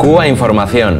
Cuba Información.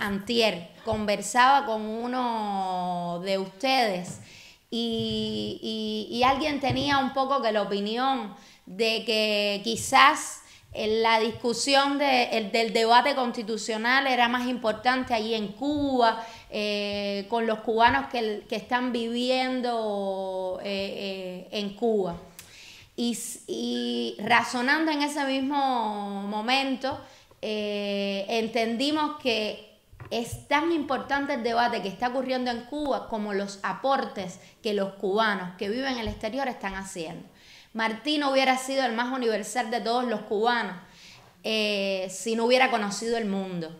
Antier conversaba con uno de ustedes y, alguien tenía un poco que la opinión de que quizás la discusión del debate constitucional era más importante allí en Cuba, eh, con los cubanos que, están viviendo eh, eh, en Cuba. y, razonando en ese mismo momento, entendimos que es tan importante el debate que está ocurriendo en Cuba como los aportes que los cubanos que viven en el exterior están haciendo no hubiera sido el más universal de todos los cubanos eh, si no hubiera conocido el mundo.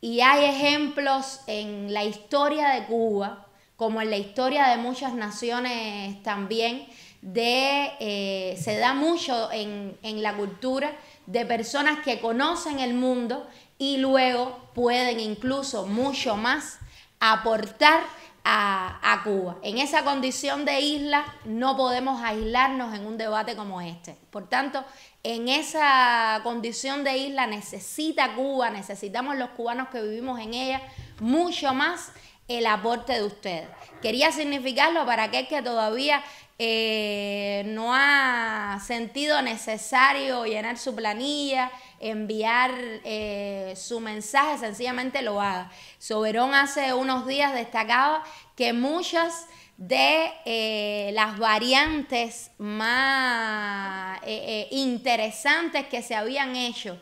Y hay ejemplos en la historia de Cuba, como en la historia de muchas naciones también, de, eh, se da mucho en, en la cultura de personas que conocen el mundo y luego pueden incluso mucho más aportar a, Cuba. En esa condición de isla no podemos aislarnos en un debate como este. Por tanto, en esa condición de isla necesita Cuba, necesitamos los cubanos que vivimos en ella mucho más el aporte de ustedes. Quería significarlo para aquel que todavía eh, no ha sentido necesario llenar su planilla, enviar eh, su mensaje, sencillamente lo haga. Soberón hace unos días destacaba que muchas de eh, las variantes más interesantes que se habían hecho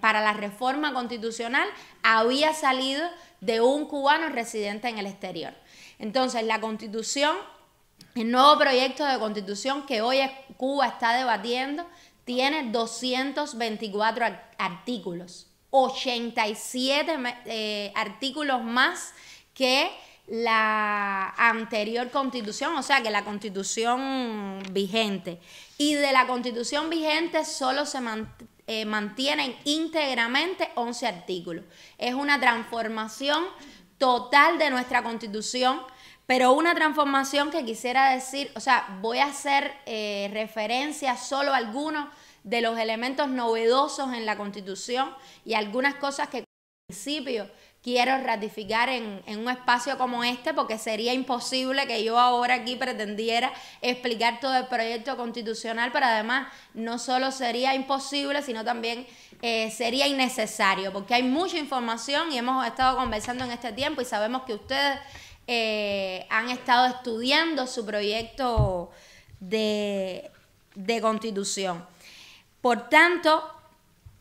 para la reforma constitucional había salido de un cubano residente en el exterior. Entonces, la constitución, el nuevo proyecto de constitución que hoy Cuba está debatiendo, tiene 224 artículos, 87 eh, artículos más que la anterior constitución, o sea que la constitución vigente. Y de la constitución vigente solo se eh, mantienen íntegramente 11 artículos. Es una transformación total de nuestra constitución, pero una transformación que quisiera decir, o sea, voy a hacer eh, referencia solo a algunos de los elementos novedosos en la constitución y algunas cosas que en principio quiero ratificar en, en, un espacio como este, porque sería imposible que yo ahora aquí pretendiera explicar todo el proyecto constitucional, pero además no solo sería imposible, sino también eh, sería innecesario, porque hay mucha información y hemos estado conversando en este tiempo y sabemos que ustedes eh, han estado estudiando su proyecto de, constitución. Por tanto,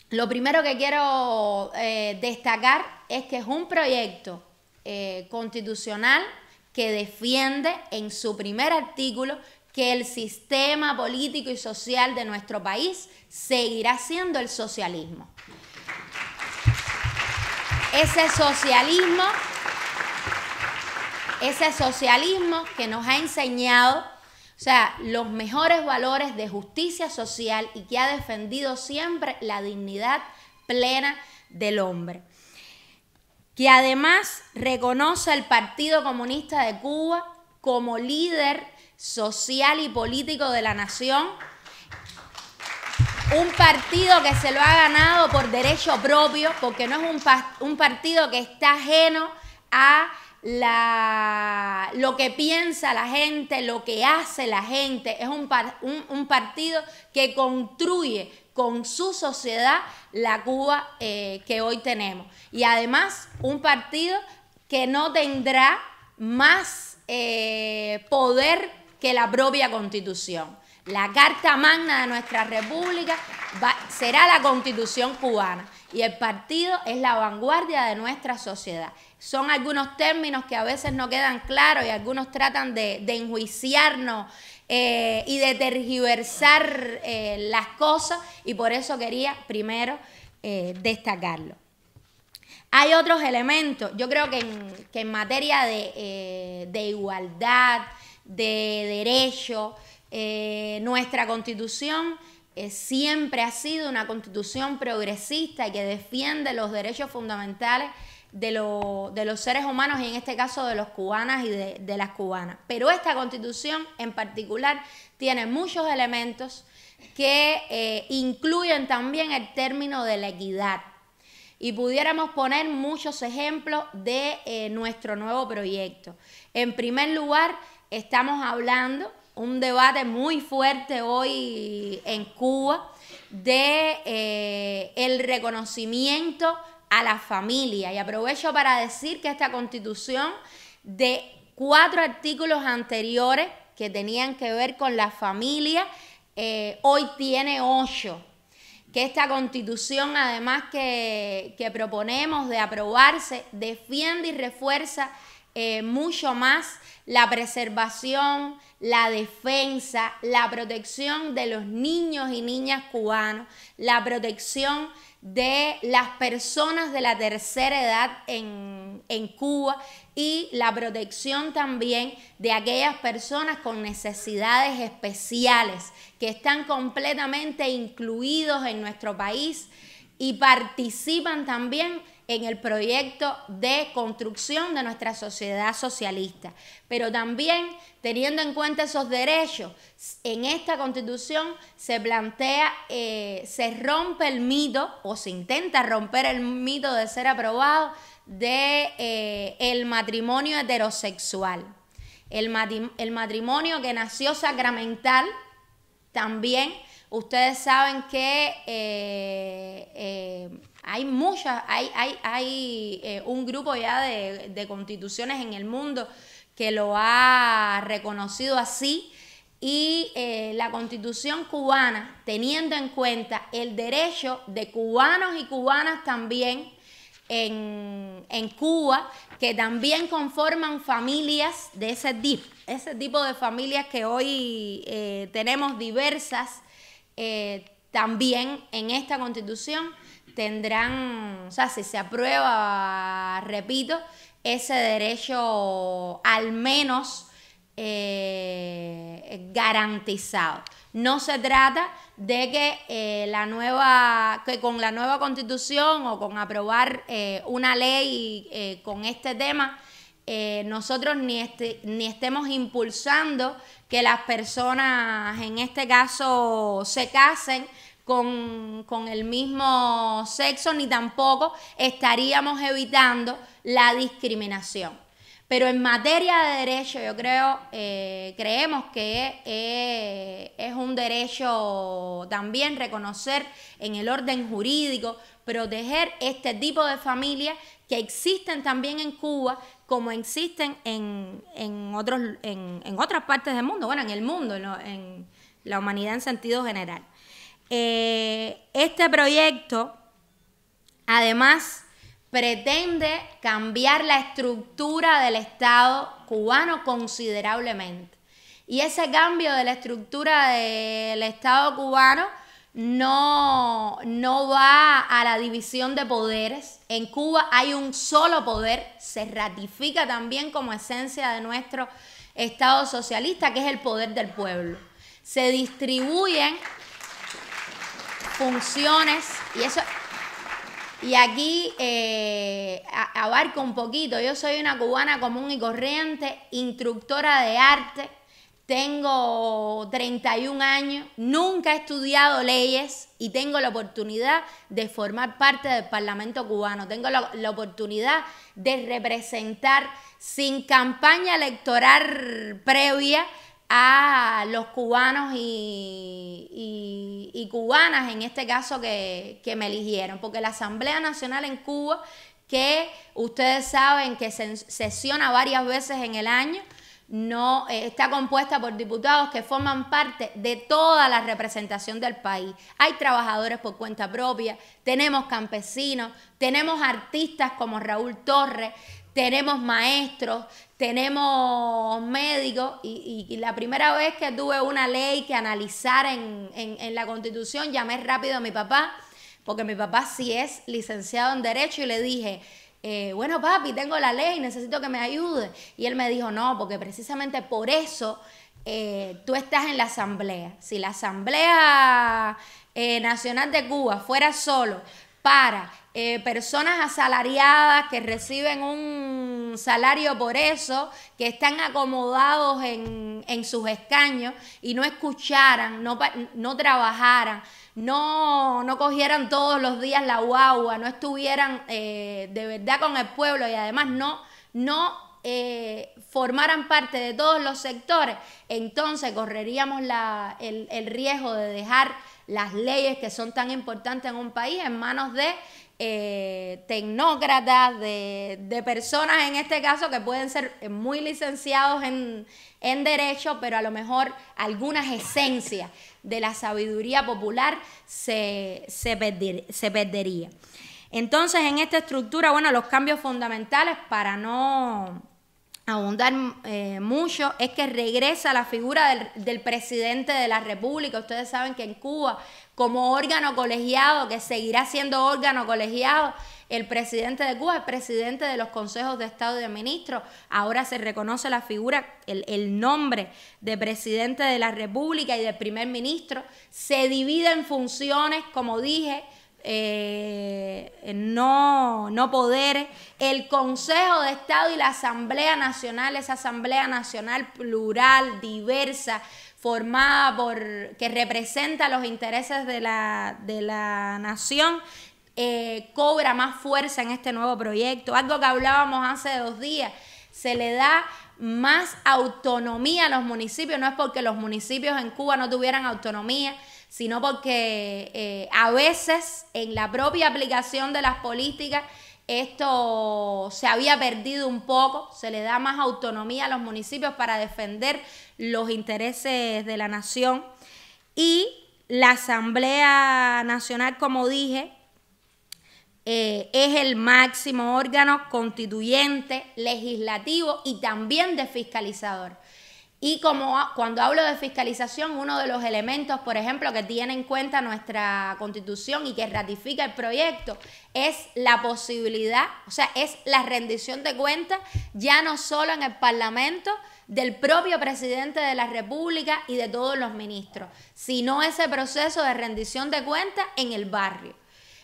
lo primero que quiero eh, destacar es que es un proyecto constitucional que defiende en su primer artículo que el sistema político y social de nuestro país seguirá siendo el socialismo. Ese socialismo, ese socialismo que nos ha enseñado, o sea, los mejores valores de justicia social y que ha defendido siempre la dignidad plena del hombre que además reconoce al Partido Comunista de Cuba como líder social y político de la nación. Un partido que se lo ha ganado por derecho propio, porque no es un, partido que está ajeno a la, lo que piensa la gente, lo que hace la gente. Es un, partido que construye con su sociedad la Cuba eh, que hoy tenemos. Y además un partido que no tendrá más eh, poder que la propia constitución. La Carta Magna de nuestra República será la Constitución cubana y el partido es la vanguardia de nuestra sociedad. Son algunos términos que a veces no quedan claros y algunos tratan de, enjuiciarnos eh, y de tergiversar eh, las cosas y por eso quería primero eh, destacarlo. Hay otros elementos, yo creo que en, que en materia de, de igualdad, de derecho. Eh, nuestra constitución eh, siempre ha sido una constitución progresista que defiende los derechos fundamentales de, los seres humanos y en este caso de los cubanas y de, las cubanas. Pero esta constitución en particular tiene muchos elementos que eh, incluyen también el término de la equidad. Y pudiéramos poner muchos ejemplos de nuestro nuevo proyecto. En primer lugar, estamos hablando, un debate muy fuerte hoy en Cuba, de eh, el reconocimiento a la familia. Y aprovecho para decir que esta constitución de cuatro artículos anteriores que tenían que ver con la familia, eh, hoy tiene ocho. Que esta constitución, además que, que proponemos de aprobarse, defiende y refuerza eh, mucho más la preservación, la defensa, la protección de los niños y niñas cubanos, la protección de las personas de la tercera edad en, en, Cuba y la protección también de aquellas personas con necesidades especiales que están completamente incluidos en nuestro país y participan también en el proyecto de construcción de nuestra sociedad socialista, pero también teniendo en cuenta esos derechos, en esta constitución se plantea, eh, se rompe el mito o se intenta romper el mito de ser aprobado de eh, el matrimonio heterosexual, el, el matrimonio que nació sacramental también Ustedes saben que eh, eh, hay muchas, hay, hay, eh, un grupo ya de, constituciones en el mundo que lo ha reconocido así. Y la constitución cubana, teniendo en cuenta el derecho de cubanos y cubanas también en, Cuba, que también conforman familias de ese tipo, ese tipo de familias que hoy tenemos diversas, eh, también en esta constitución tendrán, o sea, si se aprueba, repito, ese derecho al menos eh, garantizado. No se trata de que eh, la nueva, con la nueva constitución o con aprobar una ley con este tema eh, nosotros ni, este, ni estemos impulsando que las personas, en este caso, se casen, con, el mismo sexo, ni tampoco estaríamos evitando la discriminación. Pero en materia de derecho, yo creo, eh, creemos que eh, es un derecho también reconocer en el orden jurídico proteger este tipo de familias que existen también en Cuba, como existen en, en otros, en, otras partes del mundo, bueno, en el mundo, en la humanidad en sentido general. Eh, este proyecto, además, pretende cambiar la estructura del Estado cubano considerablemente. Y ese cambio de la estructura del Estado cubano no, no va a la división de poderes. En Cuba hay un solo poder, se ratifica también como esencia de nuestro Estado socialista, que es el poder del pueblo. Se distribuyen funciones y eso... Y aquí eh, abarco un poquito. Yo soy una cubana común y corriente, instructora de arte, tengo 31 años, nunca he estudiado leyes y tengo la oportunidad de formar parte del Parlamento cubano, tengo la, oportunidad de representar sin campaña electoral previa a los cubanos y, cubanas, en este caso, que me eligieron, porque la Asamblea Nacional en Cuba, que ustedes saben que se sesiona varias veces en el año, no eh, está compuesta por diputados que forman parte de toda la representación del país. Hay trabajadores por cuenta propia, tenemos campesinos, tenemos artistas como Raúl Torres, tenemos maestros, tenemos médicos y, la primera vez que tuve una ley que analizar en, en la constitución llamé rápido a mi papá, porque mi papá sí es licenciado en derecho y le dije, eh, bueno papi, tengo la ley, necesito que me ayude. Y él me dijo, no, porque precisamente por eso eh, tú estás en la asamblea. Si la asamblea eh, nacional de Cuba fuera solo para personas asalariadas que reciben un salario por eso, que están acomodados en, sus escaños y no escucharan, no, no trabajaran no, no cogieran todos los días la guagua, no estuvieran eh, de verdad con el pueblo y además no, no eh, formaran parte de todos los sectores, entonces correríamos la, el, el riesgo de dejar las leyes que son tan importantes en un país en manos de eh, tecnócratas, de, personas en este caso que pueden ser muy licenciados en, derecho, pero a lo mejor algunas esencias de la sabiduría popular se, se, perdería. Entonces, en esta estructura, bueno, los cambios fundamentales para no abundar eh, mucho es que regresa la figura del, del, presidente de la República. Ustedes saben que en Cuba como órgano colegiado, que seguirá siendo órgano colegiado, el presidente de Cuba, el presidente de los consejos de Estado y de Ministros. Ahora se reconoce la figura, el, nombre de presidente de la República y de primer ministro. Se divide en funciones, como dije. Eh, no, no poderes, el Consejo de Estado y la Asamblea Nacional, esa Asamblea Nacional plural, diversa, formada por, que representa los intereses de la, nación, eh, cobra más fuerza en este nuevo proyecto. Algo que hablábamos hace dos días, se le da más autonomía a los municipios, no es porque los municipios en Cuba no tuvieran autonomía, sino porque eh, a veces en la propia aplicación de las políticas esto se había perdido un poco, se le da más autonomía a los municipios para defender los intereses de la nación y la Asamblea Nacional, como dije, eh, es el máximo órgano constituyente, legislativo y también de fiscalizador. Y como cuando hablo de fiscalización, uno de los elementos, por ejemplo, que tiene en cuenta nuestra constitución y que ratifica el proyecto es la posibilidad, o sea, es la rendición de cuentas ya no solo en el Parlamento, del propio presidente de la República y de todos los ministros, sino ese proceso de rendición de cuentas en el barrio.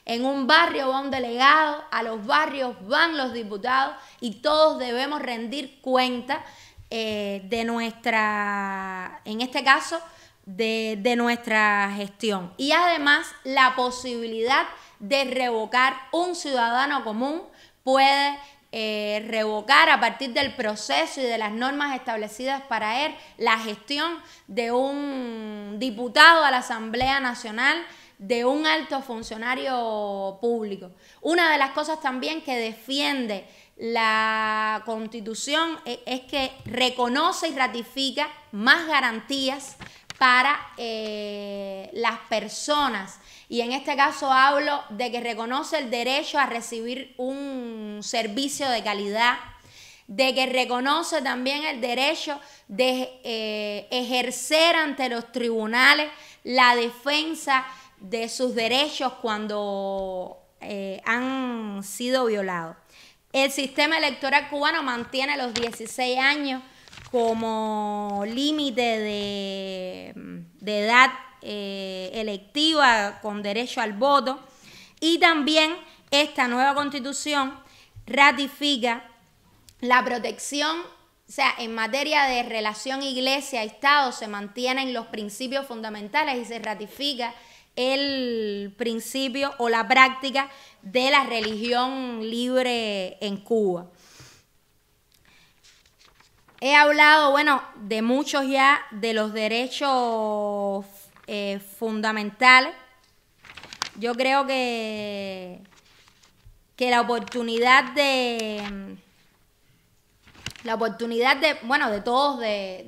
En un barrio va un delegado, a los barrios van los diputados y todos debemos rendir cuenta eh, de nuestra, en este caso, de, de, nuestra gestión. Y además la posibilidad de revocar un ciudadano común puede eh, revocar a partir del proceso y de las normas establecidas para él la gestión de un diputado a la Asamblea Nacional de un alto funcionario público. Una de las cosas también que defiende la constitución e-, es que reconoce y ratifica más garantías para eh, las personas y en este caso hablo de que reconoce el derecho a recibir un servicio de calidad, de que reconoce también el derecho de eh, ejercer ante los tribunales la defensa de sus derechos cuando eh, han sido violados. El sistema electoral cubano mantiene los 16 años como límite de edad eh, electiva con derecho al voto. Y también esta nueva constitución ratifica la protección, o sea, en materia de relación iglesia-estado se mantienen los principios fundamentales y se ratifica el principio o la práctica de la religión libre en Cuba. He hablado, bueno, de muchos ya de los derechos eh, fundamental Yo creo que, que la oportunidad de mm, la oportunidad de, bueno, de todos de,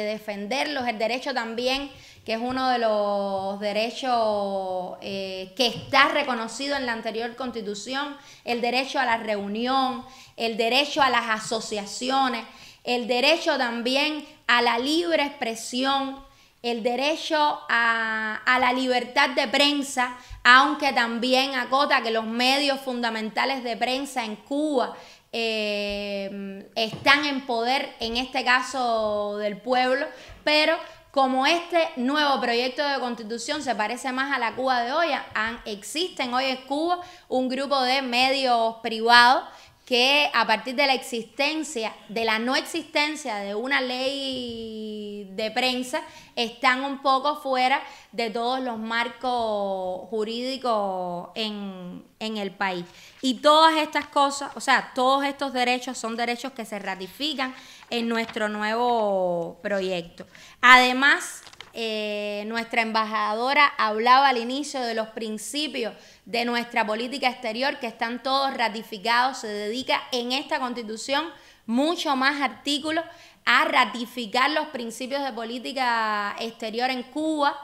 defenderlos, el derecho también, que es uno de los derechos eh, que está reconocido en la anterior constitución, el derecho a la reunión, el derecho a las asociaciones, el derecho también a la libre expresión, el derecho a, la libertad de prensa, aunque también acota que los medios fundamentales de prensa en Cuba eh, están en poder, en este caso del pueblo, pero como este nuevo proyecto de constitución se parece más a la Cuba de hoy, han, existen hoy en Cuba un grupo de medios privados que a partir de la existencia, de la no existencia de una ley de prensa, están un poco fuera de todos los marcos jurídicos en, en el país. Y todas estas cosas, o sea, todos estos derechos son derechos que se ratifican en nuestro nuevo proyecto. Además, eh, nuestra embajadora hablaba al inicio de los principios de nuestra política exterior que están todos ratificados. Se dedica en esta constitución mucho más artículos a ratificar los principios de política exterior en Cuba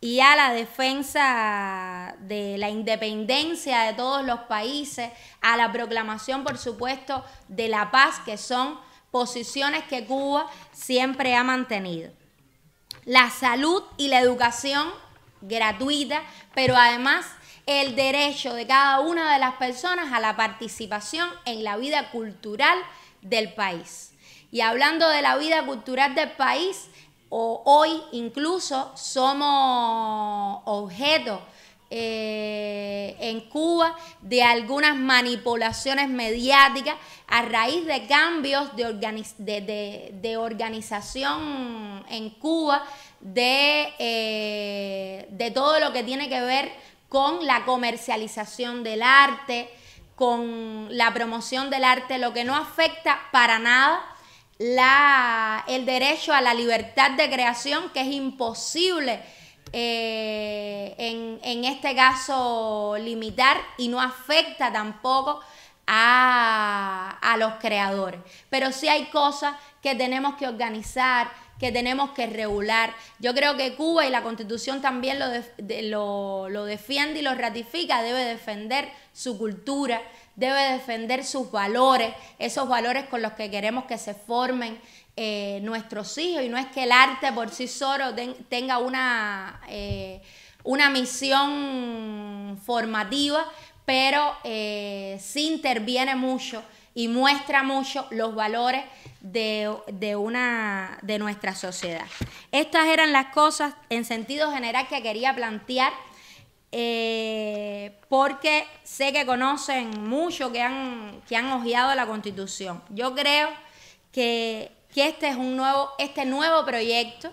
y a la defensa de la independencia de todos los países, a la proclamación, por supuesto, de la paz, que son posiciones que Cuba siempre ha mantenido la salud y la educación gratuita, pero además el derecho de cada una de las personas a la participación en la vida cultural del país. Y hablando de la vida cultural del país, hoy incluso somos objeto eh, en Cuba de algunas manipulaciones mediáticas a raíz de cambios de, organización en Cuba de, eh, de todo lo que tiene que ver con la comercialización del arte, con la promoción del arte, lo que no afecta para nada la, el derecho a la libertad de creación, que es imposible eh, en, este caso limitar y no afecta tampoco a, a los creadores. Pero sí hay cosas que tenemos que organizar, que tenemos que regular. Yo creo que Cuba y la Constitución también lo, lo, defiende y lo ratifica, debe defender su cultura, debe defender sus valores, esos valores con los que queremos que se formen eh, nuestros hijos y no es que el arte por sí solo tenga una, eh, una misión formativa, pero eh, sí interviene mucho y muestra mucho los valores de, una, de nuestra sociedad. Estas eran las cosas en sentido general que quería plantear. Eh, porque sé que conocen mucho, que han, que han ojeado la constitución. Yo creo que que este es un nuevo, este nuevo proyecto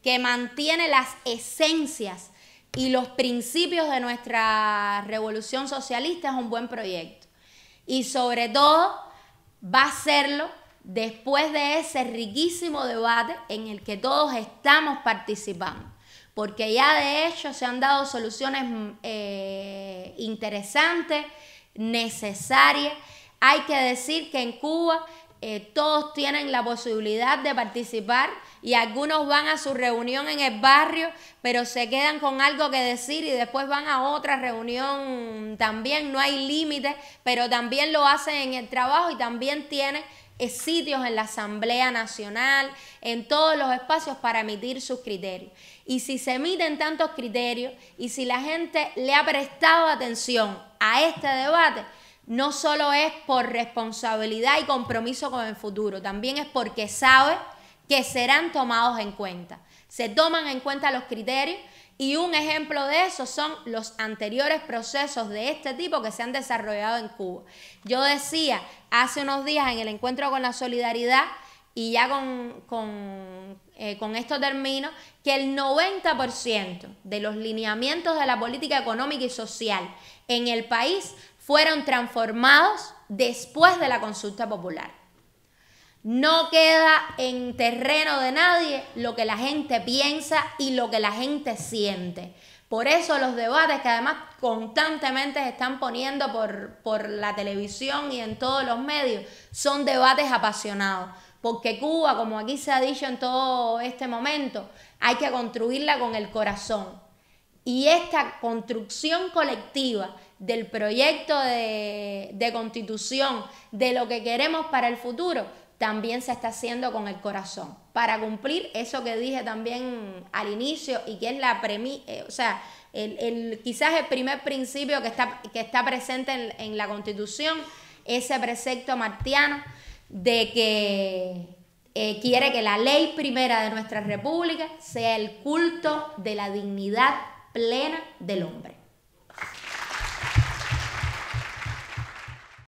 que mantiene las esencias y los principios de nuestra revolución socialista es un buen proyecto. Y sobre todo va a serlo después de ese riquísimo debate en el que todos estamos participando, porque ya de hecho se han dado soluciones mm, eh, interesantes, necesarias. Hay que decir que en Cuba eh, todos tienen la posibilidad de participar y algunos van a su reunión en el barrio, pero se quedan con algo que decir y después van a otra reunión también, no hay límite, pero también lo hacen en el trabajo y también tienen eh, sitios en la Asamblea Nacional, en todos los espacios para emitir sus criterios. Y si se emiten tantos criterios y si la gente le ha prestado atención a este debate, no solo es por responsabilidad y compromiso con el futuro, también es porque sabe que serán tomados en cuenta. Se toman en cuenta los criterios y un ejemplo de eso son los anteriores procesos de este tipo que se han desarrollado en Cuba. Yo decía hace unos días en el encuentro con la solidaridad, y ya con, eh, esto termino, que el 90% de los lineamientos de la política económica y social en el país fueron transformados después de la consulta popular. No queda en terreno de nadie lo que la gente piensa y lo que la gente siente. Por eso los debates que además constantemente se están poniendo por, por, la televisión y en todos los medios son debates apasionados. Porque Cuba, como aquí se ha dicho en todo este momento, hay que construirla con el corazón. Y esta construcción colectiva del proyecto de, constitución, de lo que queremos para el futuro, también se está haciendo con el corazón. Para cumplir eso que dije también al inicio y que es la premisa, eh, o sea, el, quizás el primer principio que está, que está presente en, la Constitución, ese precepto martiano de que eh, quiere que la ley primera de nuestra República sea el culto de la dignidad plena del hombre.